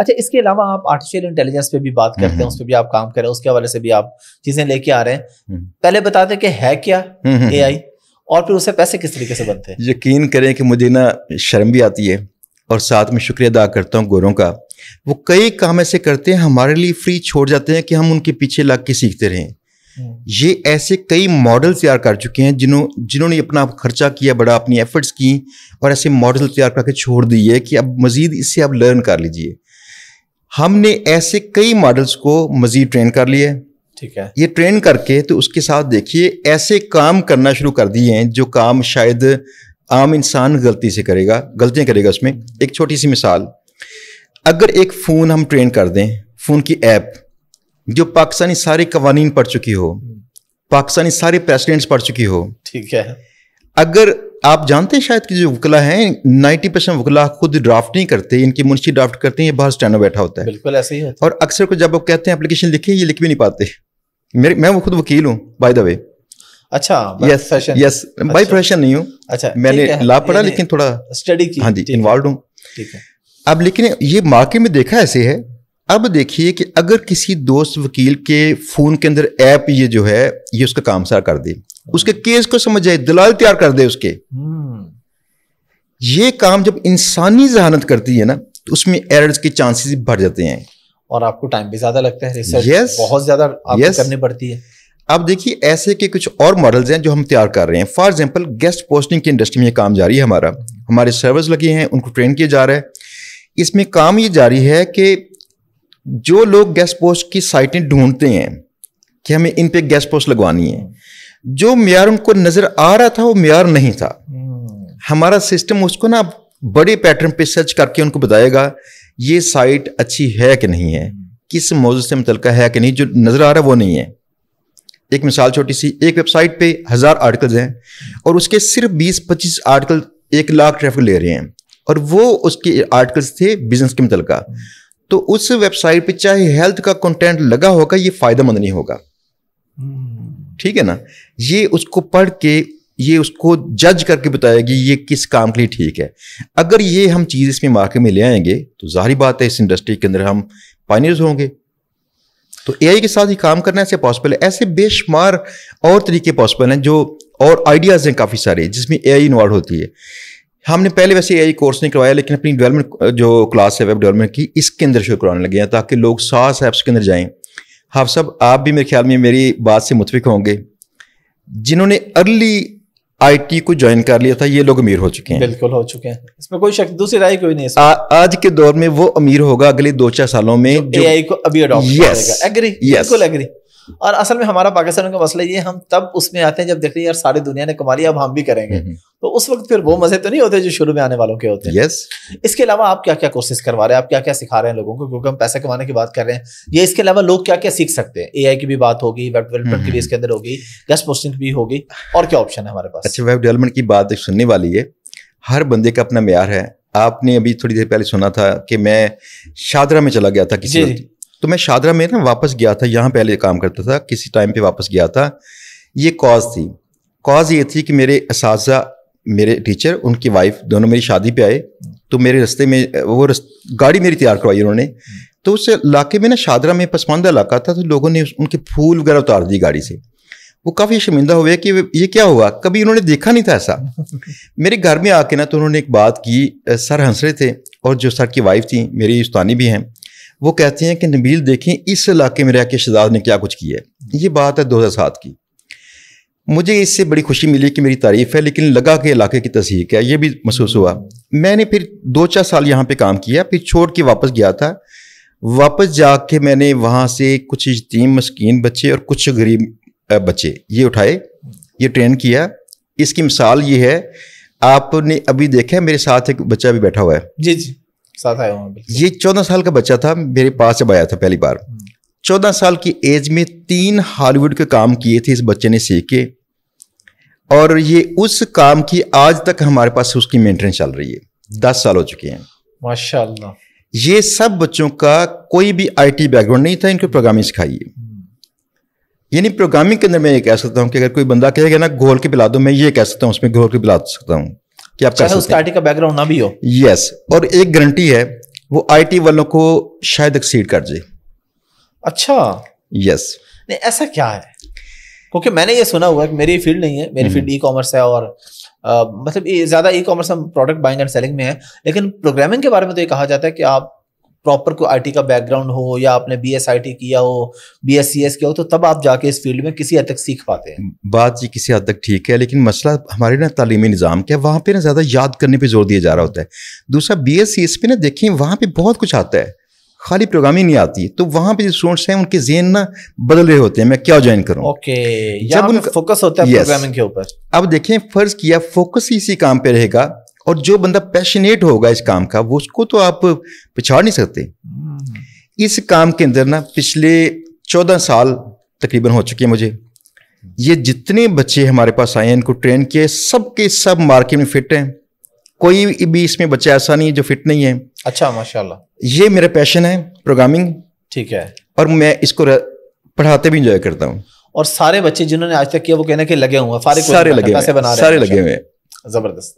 अच्छा इसके अलावा आप आर्टिफिशियल इंटेलिजेंस पे भी बात करते हैं हम्म। उस पर भी आप काम हैं उसके हवाले से भी आप चीजें लेके आ रहे हैं हम्म। पहले बता दें कि है क्या ए हम्म, और फिर उससे पैसे किस तरीके से बनते हैं यकीन करें कि मुझे ना शर्म भी आती है और साथ में शुक्रिया अदा करता हूँ गोरों का वो कई काम ऐसे करते हैं हमारे लिए फ्री छोड़ जाते हैं कि हम उनके पीछे लग के सीखते रहें ये ऐसे कई मॉडल तैयार कर चुके हैं जिन्हों जिन्होंने अपना खर्चा किया बड़ा अपनी एफर्ट्स की और ऐसे मॉडल तैयार करके छोड़ दिए कि अब मज़ीद इससे आप लर्न कर लीजिए हमने ऐसे कई मॉडल्स को मजीद ट्रेन कर लिए ठीक है ये ट्रेन करके तो उसके साथ देखिए ऐसे काम करना शुरू कर दिए हैं जो काम शायद आम इंसान गलती से करेगा गलतियाँ करेगा उसमें एक छोटी सी मिसाल अगर एक फ़ोन हम ट्रेन कर दें फ़ोन की ऐप जो पाकिस्तानी सारे कवानीन पढ़ चुकी हो पाकिस्तानी सारे प्रेसिडेंट्स पढ़ चुकी हो ठीक है अगर आप जानते हैं शायद कि जो वकला है नाइन्टी परसेंट वकला खुद ड्राफ्ट नहीं करते इनकी मुंशी ड्राफ्ट करते हैं बाहर स्टैंड बैठा होता है बिल्कुल ऐसे ही होता है और अक्सर को जब आप कहते हैं एप्लीकेशन लिखे ये लिख भी नहीं पाते मेरे मैं वो खुद वकील हूँ बाय द वे अच्छा यस यस बाई प्रोफेशन नहीं हूँ अच्छा मैंने ला पढ़ा लेकिन थोड़ा स्टडी हाँ जी इन्वॉल्व हूँ अब लेकिन ये मार्केट में देखा ऐसे है अब देखिए कि अगर किसी दोस्त वकील के फ़ोन के अंदर ऐप ये जो है ये उसका काम सारा कर दे उसके केस को समझ जाए दलाल तैयार कर दे उसके हम्म। ये काम जब इंसानी जहानत करती है ना तो उसमें एरर्स के चांसेस बढ़ जाते हैं और आपको टाइम भी ज्यादा लगता है रिसर्च yes, बहुत ज्यादा आपको yes, करनी पड़ती है अब देखिए ऐसे के कुछ और मॉडल्स हैं जो हम तैयार कर रहे हैं फॉर एग्जाम्पल गेस्ट पोस्टिंग की इंडस्ट्री में काम जारी है हमारा हमारे सर्वर्स लगे हैं उनको ट्रेन किया जा रहा है इसमें काम ये जारी है कि जो लोग गेस्ट पोस्ट की साइटें ढूंढते हैं कि हमें इन पे गेस्ट पोस्ट लगवानी है जो मैार उनको नजर आ रहा था वो मैार नहीं था हम्म। हमारा सिस्टम उसको ना बड़े पैटर्न पे सर्च करके उनको बताएगा ये साइट अच्छी है कि नहीं है हम्म। किस मौजूद से मुतल है कि नहीं जो नज़र आ रहा है वो नहीं है एक मिसाल छोटी सी एक वेबसाइट पे हज़ार आर्टिकल्स हैं और उसके सिर्फ बीस पच्चीस आर्टिकल एक लाख ट्रैफिक ले रहे हैं और वो उसके आर्टिकल्स थे बिजनेस के मुतल हम्म। तो उस वेबसाइट पे चाहे हेल्थ का कंटेंट लगा होगा ये फ़ायदा मंद नहीं होगा ठीक है ना ये उसको पढ़ के ये उसको जज करके बताएगी ये किस काम के लिए ठीक है अगर ये हम चीज़ इसमें मार्केट में ले आएंगे तो जाहिर बात है इस इंडस्ट्री के अंदर हम पाइनियर्स होंगे तो ए के साथ ही काम करना ऐसे पॉसिबल है ऐसे बेशुमार और तरीके पॉसिबल हैं जो और आइडियाज़ हैं काफ़ी सारे जिसमें ए इन्वॉल्व होती है हमने पहले वैसे ए कोर्स नहीं करवाया लेकिन अपनी डेवलपमेंट जो क्लास है वेब डेवलपमेंट की इसके अंदर शुरू करवाने लगे हैं ताकि लोग सास ऐप्स के अंदर जाएँ हाफ साहब आप भी मेरे ख्याल में मेरी बात से मुतफिक होंगे जिन्होंने अर्ली आईटी को ज्वाइन कर लिया था ये लोग अमीर हो चुके हैं बिल्कुल हो चुके हैं इसमें कोई शक दूसरी राय कोई नहीं आ, आज के दौर में वो अमीर होगा अगले दो चार सालों में तो जो, जो को अभी यस, यस एग्री बिल्कुल एग्री और असल में हमारा पाकिस्तान का मसला ये हम तब उसमें आते हैं जब देख रहे यार सारी दुनिया ने कमा लिया अब हम भी करेंगे हम्म, हम्म। तो उस वक्त फिर वो मजे तो नहीं होते जो शुरू में आने वालों के होते हैं yes. इसके अलावा आप क्या क्या कोर्सेज करवा रहे हैं आप क्या क्या सिखा रहे हैं लोगों को क्योंकि हम पैसा कमाने की बात कर रहे हैं ये इसके अलावा लोग क्या क्या सीख सकते हैं एआई की भी बात होगी वेब डेवलपमेंट की भी इसके अंदर होगी गेस्ट पोस्टिंग भी होगी और क्या ऑप्शन है हमारे पास अच्छा वेब डेवलपमेंट की बात सुनने वाली है हर बंदे का अपना मैार है आपने अभी थोड़ी देर पहले सुना था कि मैं शादरा में चला गया था किसी तो मैं शादरा में ना वापस गया था यहाँ पहले काम करता था किसी टाइम पे वापस गया था ये कॉज थी कॉज ये थी कि मेरे इस मेरे टीचर उनकी वाइफ दोनों मेरी शादी पे आए तो मेरे रस्ते में वो रस्त, गाड़ी मेरी तैयार करवाई उन्होंने तो उस इलाके में ना शादरा में पसमानदा इलाका था तो लोगों ने उनके फूल वगैरह उतार दिए गाड़ी से वो काफ़ी शर्मिंदा हुए कि ये क्या हुआ कभी उन्होंने देखा नहीं था ऐसा मेरे घर में आके ना तो उन्होंने एक बात की सर हंस रहे थे और जो सर की वाइफ थी मेरी उस्तानी भी हैं वो कहती हैं कि नबील देखें इस इलाके में रह के शहजाद ने क्या कुछ किया है ये बात है दो हज़ार सात की मुझे इससे बड़ी खुशी मिली कि मेरी तारीफ़ है लेकिन लगा कि इलाके की तस्क है ये भी महसूस हुआ मैंने फिर दो चार साल यहाँ पे काम किया फिर छोड़ के वापस गया था वापस जाके मैंने वहाँ से कुछ यतीम मस्किन बच्चे और कुछ गरीब बच्चे ये उठाए ये ट्रेन किया इसकी मिसाल ये है आपने अभी देखा है मेरे साथ एक बच्चा भी बैठा हुआ है जी जी साथ आया हूँ ये चौदह साल का बच्चा था मेरे पास जब आया था पहली बार हम्म। चौदह साल की एज में तीन हॉलीवुड के काम किए थे इस बच्चे ने सीख के और ये उस काम की आज तक हमारे पास उसकी मेंटेनेंस चल रही है दस साल हो चुके हैं माशाल्लाह ये सब बच्चों का कोई भी आईटी बैकग्राउंड नहीं था इनको प्रोग्रामिंग सिखाई है यानी प्रोग्रामिंग के अंदर मैं ये कह सकता हूँ कि अगर कोई बंदा कहेगा ना घोल के पिला दो मैं ये कह सकता हूँ उसमें घोल के पिला सकता हूँ कि आप चाहे उसका आईटी का बैकग्राउंड ना भी हो यस और एक गारंटी है वो आईटी वालों को शायद एक्सीड कर जाए अच्छा यस नहीं ऐसा क्या है क्योंकि मैंने ये सुना हुआ है कि मेरी फील्ड नहीं है मेरी फील्ड ई कॉमर्स है और आ, मतलब ज़्यादा ई कॉमर्स हम प्रोडक्ट बाइंग एंड सेलिंग में है लेकिन प्रोग्रामिंग के बारे में तो ये कहा जाता है कि आप प्रॉपर को आईटी का बैकग्राउंड हो या आपने बी एस आई टी किया हो बी एस सी एस किया हो तो तब आप जाके इस फील्ड में किसी हद तक सीख पाते हैं बात ये किसी हद तक ठीक है लेकिन मसला हमारे ना तालीमी निज़ाम का वहाँ पे ना ज़्यादा याद करने पे जोर दिया जा रहा होता है दूसरा बी एस सी एस पे ना देखें वहाँ पे बहुत कुछ आता है खाली प्रोग्रामिंग नहीं आती तो वहाँ पे जो स्टूडेंट्स हैं उनके जेन ना बदल रहे होते हैं मैं क्या ज्वाइन करूँ ओके जब उनका फोकस होता है प्रोग्रामिंग के ऊपर अब देखें फर्ज किया फोकस इसी काम पे रहेगा और जो बंदा पैशनेट होगा इस काम का वो उसको तो आप पिछाड़ नहीं सकते हम्म। इस काम के अंदर ना पिछले चौदह साल तकरीबन हो चुके हैं मुझे ये जितने बच्चे हमारे पास आए हैं इनको ट्रेन किए सब के सब मार्केट में फिट हैं कोई भी इसमें बच्चा ऐसा नहीं है जो फिट नहीं है अच्छा माशाल्लाह ये मेरा पैशन है प्रोग्रामिंग ठीक है और मैं इसको पढ़ाते भी इंजॉय करता हूँ और सारे बच्चे जिन्होंने आज तक किया वो कहना के लगे हुए सारे लगे हुए सारे लगे हुए जबरदस्त